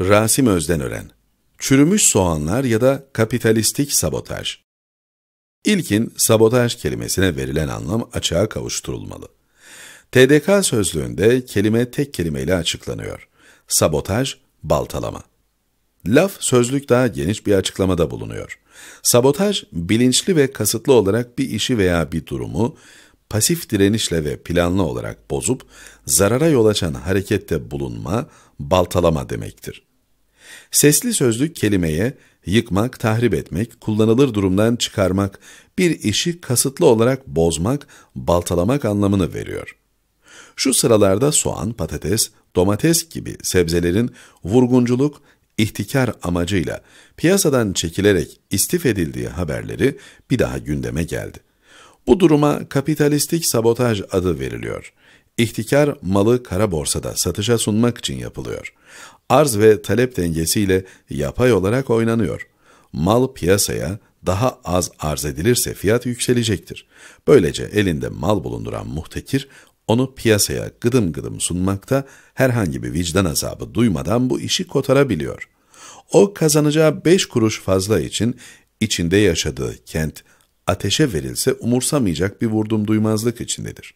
Rasim Özdenören Çürümüş soğanlar ya da kapitalistik sabotaj İlkin sabotaj kelimesine verilen anlam açığa kavuşturulmalı. TDK sözlüğünde kelime tek kelimeyle açıklanıyor. Sabotaj, baltalama. Laf sözlük daha geniş bir açıklamada bulunuyor. Sabotaj, bilinçli ve kasıtlı olarak bir işi veya bir durumu, pasif direnişle ve planlı olarak bozup zarara yol açan harekette bulunma, baltalama demektir. Sesli sözlük kelimeye yıkmak, tahrip etmek, kullanılır durumdan çıkarmak, bir işi kasıtlı olarak bozmak, baltalamak anlamını veriyor. Şu sıralarda soğan, patates, domates gibi sebzelerin vurgunculuk, ihtikar amacıyla piyasadan çekilerek istif edildiği haberleri bir daha gündeme geldi. Bu duruma kapitalistik sabotaj adı veriliyor. İhtikar malı kara borsada satışa sunmak için yapılıyor. Arz ve talep dengesiyle yapay olarak oynanıyor. Mal piyasaya daha az arz edilirse fiyat yükselecektir. Böylece elinde mal bulunduran muhtekir onu piyasaya gıdım gıdım sunmakta herhangi bir vicdan azabı duymadan bu işi kotarabiliyor. O kazanacağı beş kuruş fazla için içinde yaşadığı kent ateşe verilse umursamayacak bir vurdum duymazlık içindedir.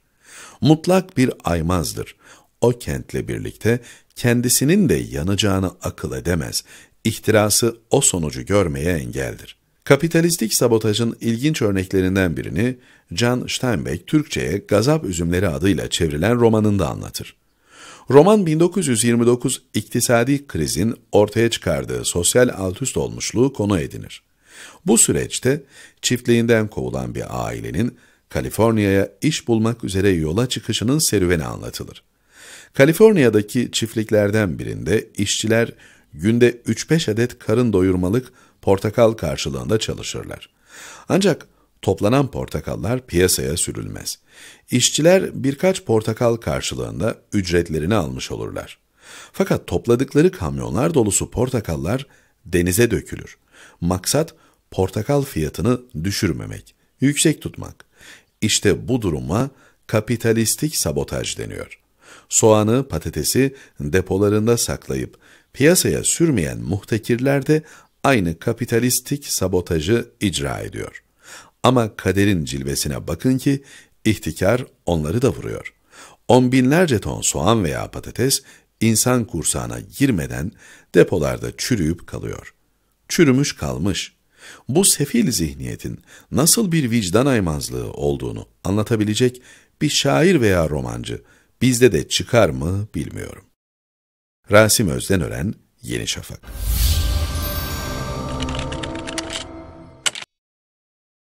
Mutlak bir aymazdır. O kentle birlikte kendisinin de yanacağını akıl edemez, İhtirası o sonucu görmeye engeldir. Kapitalistik sabotajın ilginç örneklerinden birini Can Steinbeck Türkçe'ye Gazap Üzümleri adıyla çevrilen romanında anlatır. Roman 1929 iktisadi krizin ortaya çıkardığı sosyal altüst olmuşluğu konu edinir. Bu süreçte çiftliğinden kovulan bir ailenin Kaliforniya'ya iş bulmak üzere yola çıkışının serüveni anlatılır. Kaliforniya'daki çiftliklerden birinde işçiler günde 3-5 adet karın doyurmalık portakal karşılığında çalışırlar. Ancak toplanan portakallar piyasaya sürülmez. İşçiler birkaç portakal karşılığında ücretlerini almış olurlar. Fakat topladıkları kamyonlar dolusu portakallar denize dökülür. Maksat portakal fiyatını düşürmemek, yüksek tutmak. İşte bu duruma kapitalistik sabotaj deniyor. Soğanı, patatesi depolarında saklayıp piyasaya sürmeyen muhtekirler de aynı kapitalistik sabotajı icra ediyor. Ama kaderin cilvesine bakın ki ihtikar onları da vuruyor. On binlerce ton soğan veya patates insan kursağına girmeden depolarda çürüyüp kalıyor. Çürümüş kalmış. Bu sefil zihniyetin nasıl bir vicdan aymazlığı olduğunu anlatabilecek bir şair veya romancı bizde de çıkar mı bilmiyorum. Rasim Özdenören, Yeni Şafak